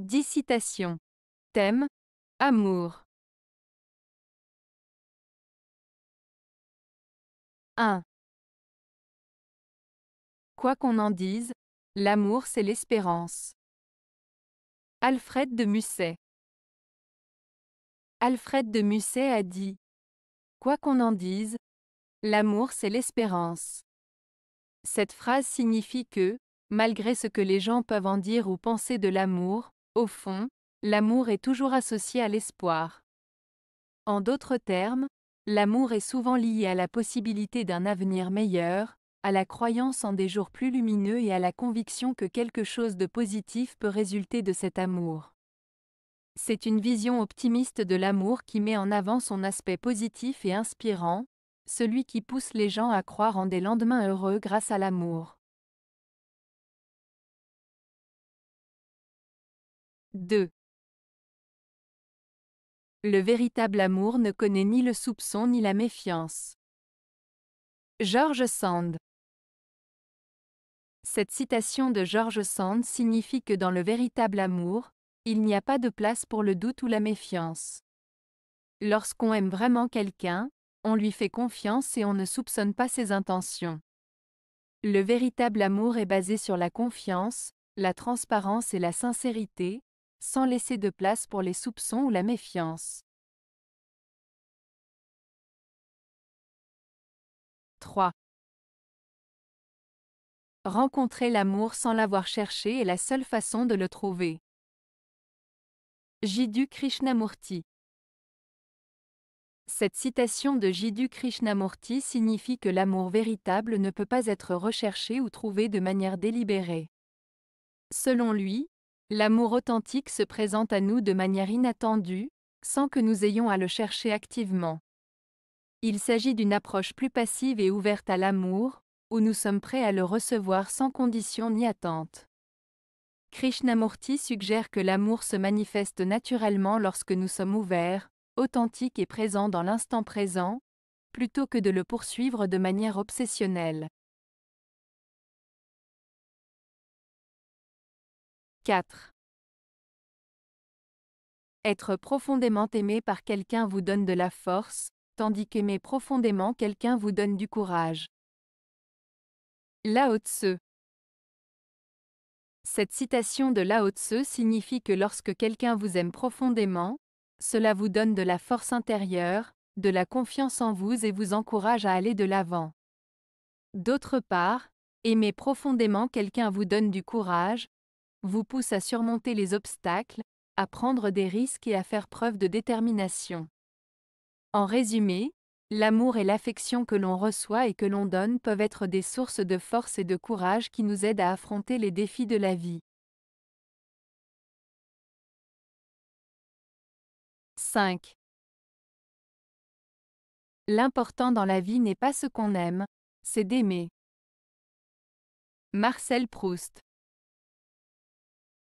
10 citations. Thème Amour. 1. Quoi qu'on en dise, l'amour c'est l'espérance. Alfred de Musset. Alfred de Musset a dit Quoi qu'on en dise, l'amour c'est l'espérance. Cette phrase signifie que, malgré ce que les gens peuvent en dire ou penser de l'amour, au fond, l'amour est toujours associé à l'espoir. En d'autres termes, l'amour est souvent lié à la possibilité d'un avenir meilleur, à la croyance en des jours plus lumineux et à la conviction que quelque chose de positif peut résulter de cet amour. C'est une vision optimiste de l'amour qui met en avant son aspect positif et inspirant, celui qui pousse les gens à croire en des lendemains heureux grâce à l'amour. 2. Le véritable amour ne connaît ni le soupçon ni la méfiance. George Sand Cette citation de George Sand signifie que dans le véritable amour, il n'y a pas de place pour le doute ou la méfiance. Lorsqu'on aime vraiment quelqu'un, on lui fait confiance et on ne soupçonne pas ses intentions. Le véritable amour est basé sur la confiance, la transparence et la sincérité, sans laisser de place pour les soupçons ou la méfiance. 3. Rencontrer l'amour sans l'avoir cherché est la seule façon de le trouver. Jiddu Krishnamurti Cette citation de Jiddu Krishnamurti signifie que l'amour véritable ne peut pas être recherché ou trouvé de manière délibérée. Selon lui, L'amour authentique se présente à nous de manière inattendue, sans que nous ayons à le chercher activement. Il s'agit d'une approche plus passive et ouverte à l'amour, où nous sommes prêts à le recevoir sans condition ni attente. Krishnamurti suggère que l'amour se manifeste naturellement lorsque nous sommes ouverts, authentiques et présents dans l'instant présent, plutôt que de le poursuivre de manière obsessionnelle. 4. Être profondément aimé par quelqu'un vous donne de la force, tandis qu'aimer profondément quelqu'un vous donne du courage. Lao Tse Cette citation de Lao Tzu signifie que lorsque quelqu'un vous aime profondément, cela vous donne de la force intérieure, de la confiance en vous et vous encourage à aller de l'avant. D'autre part, aimer profondément quelqu'un vous donne du courage, vous pousse à surmonter les obstacles, à prendre des risques et à faire preuve de détermination. En résumé, l'amour et l'affection que l'on reçoit et que l'on donne peuvent être des sources de force et de courage qui nous aident à affronter les défis de la vie. 5. L'important dans la vie n'est pas ce qu'on aime, c'est d'aimer. Marcel Proust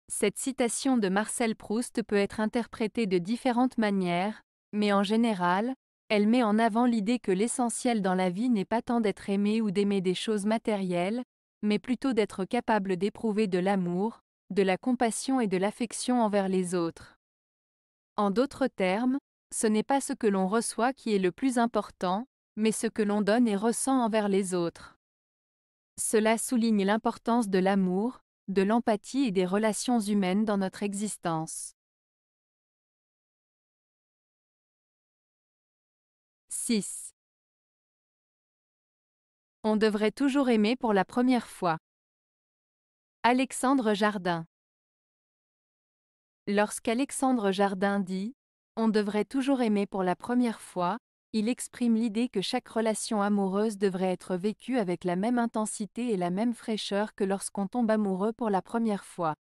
cette citation de Marcel Proust peut être interprétée de différentes manières, mais en général, elle met en avant l'idée que l'essentiel dans la vie n'est pas tant d'être aimé ou d'aimer des choses matérielles, mais plutôt d'être capable d'éprouver de l'amour, de la compassion et de l'affection envers les autres. En d'autres termes, ce n'est pas ce que l'on reçoit qui est le plus important, mais ce que l'on donne et ressent envers les autres. Cela souligne l'importance de l'amour, de l'empathie et des relations humaines dans notre existence. « 6. On devrait toujours aimer pour la première fois. Alexandre Jardin Lorsqu'Alexandre Jardin dit « On devrait toujours aimer pour la première fois », il exprime l'idée que chaque relation amoureuse devrait être vécue avec la même intensité et la même fraîcheur que lorsqu'on tombe amoureux pour la première fois.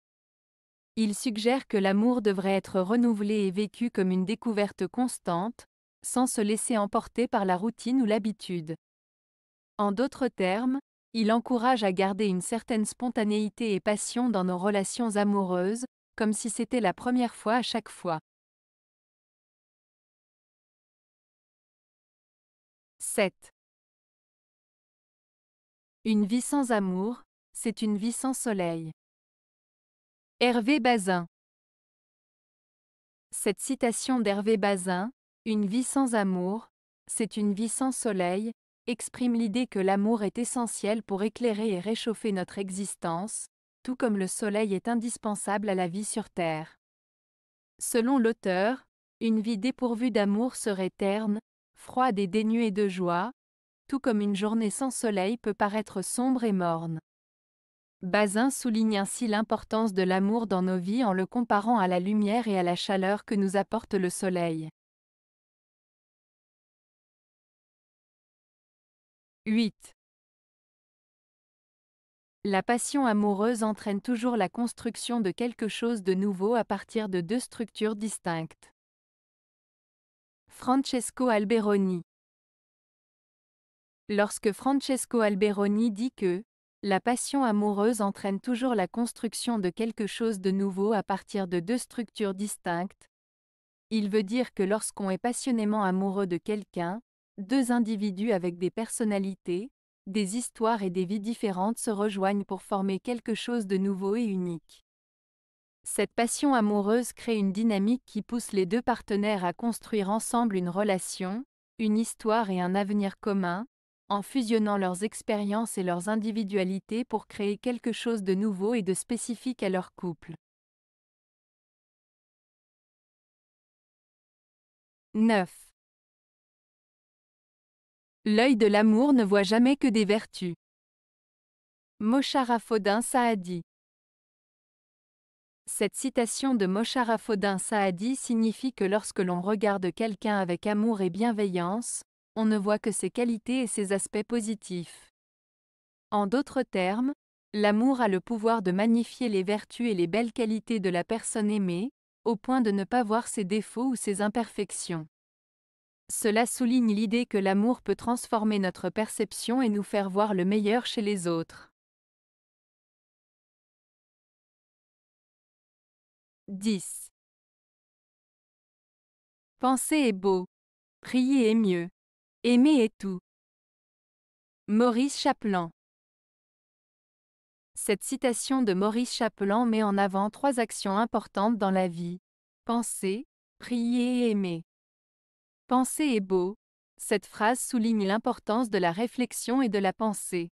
Il suggère que l'amour devrait être renouvelé et vécu comme une découverte constante, sans se laisser emporter par la routine ou l'habitude. En d'autres termes, il encourage à garder une certaine spontanéité et passion dans nos relations amoureuses, comme si c'était la première fois à chaque fois. 7. Une vie sans amour, c'est une vie sans soleil. Hervé Bazin. Cette citation d'Hervé Bazin, Une vie sans amour, c'est une vie sans soleil, exprime l'idée que l'amour est essentiel pour éclairer et réchauffer notre existence, tout comme le soleil est indispensable à la vie sur Terre. Selon l'auteur, une vie dépourvue d'amour serait terne, froide et dénuée de joie, tout comme une journée sans soleil peut paraître sombre et morne. Bazin souligne ainsi l'importance de l'amour dans nos vies en le comparant à la lumière et à la chaleur que nous apporte le soleil. 8. La passion amoureuse entraîne toujours la construction de quelque chose de nouveau à partir de deux structures distinctes. Francesco Alberoni. Lorsque Francesco Alberoni dit que la passion amoureuse entraîne toujours la construction de quelque chose de nouveau à partir de deux structures distinctes, il veut dire que lorsqu'on est passionnément amoureux de quelqu'un, deux individus avec des personnalités, des histoires et des vies différentes se rejoignent pour former quelque chose de nouveau et unique. Cette passion amoureuse crée une dynamique qui pousse les deux partenaires à construire ensemble une relation, une histoire et un avenir commun, en fusionnant leurs expériences et leurs individualités pour créer quelque chose de nouveau et de spécifique à leur couple. 9. L'œil de l'amour ne voit jamais que des vertus. Moshara Fodin Saadi cette citation de Mosharafodin Saadi signifie que lorsque l'on regarde quelqu'un avec amour et bienveillance, on ne voit que ses qualités et ses aspects positifs. En d'autres termes, l'amour a le pouvoir de magnifier les vertus et les belles qualités de la personne aimée, au point de ne pas voir ses défauts ou ses imperfections. Cela souligne l'idée que l'amour peut transformer notre perception et nous faire voir le meilleur chez les autres. 10. Penser est beau. Prier est mieux. Aimer est tout. Maurice Chaplan. Cette citation de Maurice Chaplan met en avant trois actions importantes dans la vie. Penser, prier et aimer. Penser est beau. Cette phrase souligne l'importance de la réflexion et de la pensée.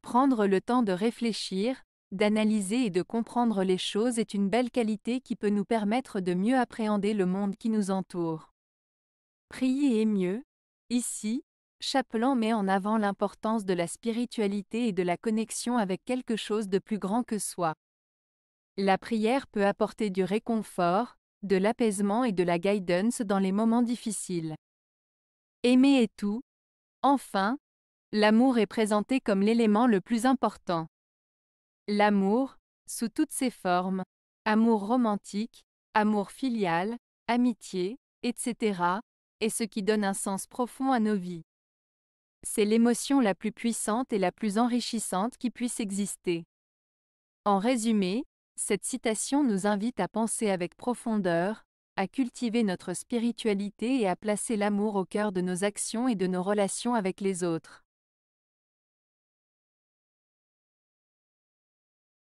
Prendre le temps de réfléchir, D'analyser et de comprendre les choses est une belle qualité qui peut nous permettre de mieux appréhender le monde qui nous entoure. Prier est mieux. Ici, Chapelain met en avant l'importance de la spiritualité et de la connexion avec quelque chose de plus grand que soi. La prière peut apporter du réconfort, de l'apaisement et de la guidance dans les moments difficiles. Aimer est tout. Enfin, l'amour est présenté comme l'élément le plus important. L'amour, sous toutes ses formes, amour romantique, amour filial, amitié, etc., est ce qui donne un sens profond à nos vies. C'est l'émotion la plus puissante et la plus enrichissante qui puisse exister. En résumé, cette citation nous invite à penser avec profondeur, à cultiver notre spiritualité et à placer l'amour au cœur de nos actions et de nos relations avec les autres.